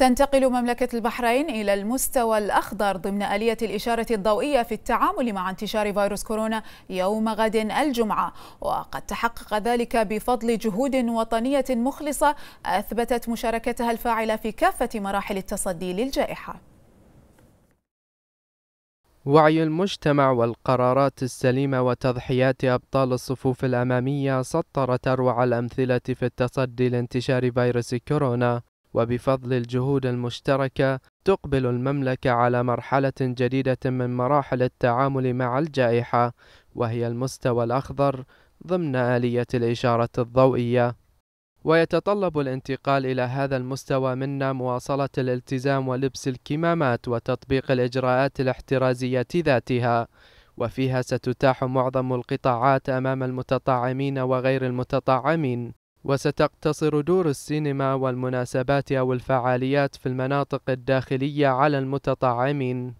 تنتقل مملكة البحرين إلى المستوى الأخضر ضمن آلية الإشارة الضوئية في التعامل مع انتشار فيروس كورونا يوم غد الجمعة وقد تحقق ذلك بفضل جهود وطنية مخلصة أثبتت مشاركتها الفاعلة في كافة مراحل التصدي للجائحة وعي المجتمع والقرارات السليمة وتضحيات أبطال الصفوف الأمامية سطرت أروع الأمثلة في التصدي لانتشار فيروس كورونا وبفضل الجهود المشتركة تقبل المملكة على مرحلة جديدة من مراحل التعامل مع الجائحة وهي المستوى الأخضر ضمن آلية الإشارة الضوئية ويتطلب الانتقال إلى هذا المستوى منا مواصلة الالتزام ولبس الكمامات وتطبيق الإجراءات الاحترازية ذاتها وفيها ستتاح معظم القطاعات أمام المتطعمين وغير المتطعمين وستقتصر دور السينما والمناسبات أو الفعاليات في المناطق الداخلية على المتطعمين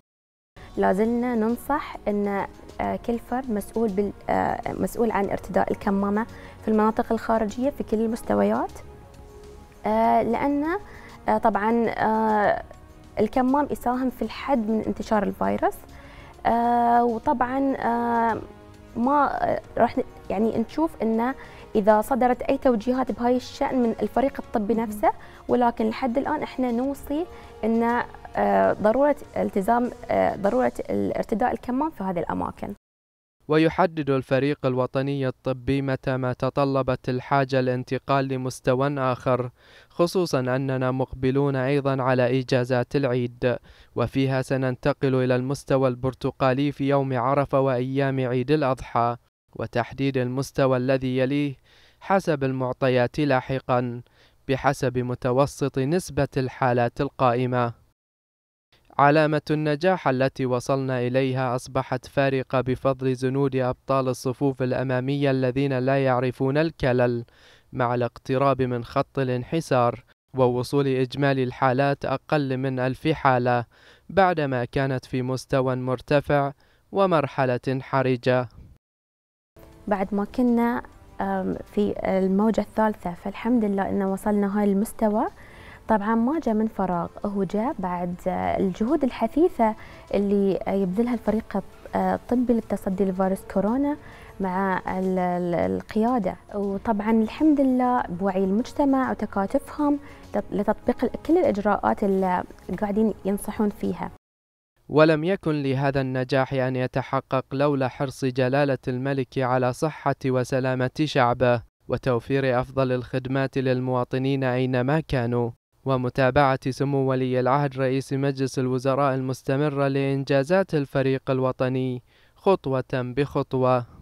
لازلنا ننصح أن آه، كل فرد مسؤول, بال... آه، مسؤول عن ارتداء الكمامة في المناطق الخارجية في كل المستويات آه، لأن طبعا الكمام يساهم في الحد من انتشار الفيروس وطبعا ما آه، راح يعني نشوف انه اذا صدرت اي توجيهات بهاي الشان من الفريق الطبي نفسه ولكن لحد الان احنا نوصي ان آه، ضروره التزام آه، ضروره ارتداء الكمام في هذه الاماكن ويحدد الفريق الوطني الطبي متى ما تطلبت الحاجة الانتقال لمستوى آخر خصوصا أننا مقبلون أيضا على إجازات العيد وفيها سننتقل إلى المستوى البرتقالي في يوم عرفة وأيام عيد الأضحى وتحديد المستوى الذي يليه حسب المعطيات لاحقا بحسب متوسط نسبة الحالات القائمة علامة النجاح التي وصلنا إليها أصبحت فارقة بفضل زنود أبطال الصفوف الأمامية الذين لا يعرفون الكلل مع الاقتراب من خط الانحسار ووصول إجمالي الحالات أقل من ألف حالة بعدما كانت في مستوى مرتفع ومرحلة حرجة بعد ما كنا في الموجة الثالثة فالحمد لله أن وصلنا هاي المستوى طبعا ما جاء من فراغ هو جاء بعد الجهود الحثيثة اللي يبذلها الفريق الطبي للتصدي لفيروس كورونا مع القيادة وطبعا الحمد لله بوعي المجتمع وتكاتفهم لتطبيق كل الإجراءات اللي قاعدين ينصحون فيها ولم يكن لهذا النجاح أن يتحقق لولا حرص جلالة الملك على صحة وسلامة شعبه وتوفير أفضل الخدمات للمواطنين أينما كانوا ومتابعة سمو ولي العهد رئيس مجلس الوزراء المستمرة لإنجازات الفريق الوطني خطوة بخطوة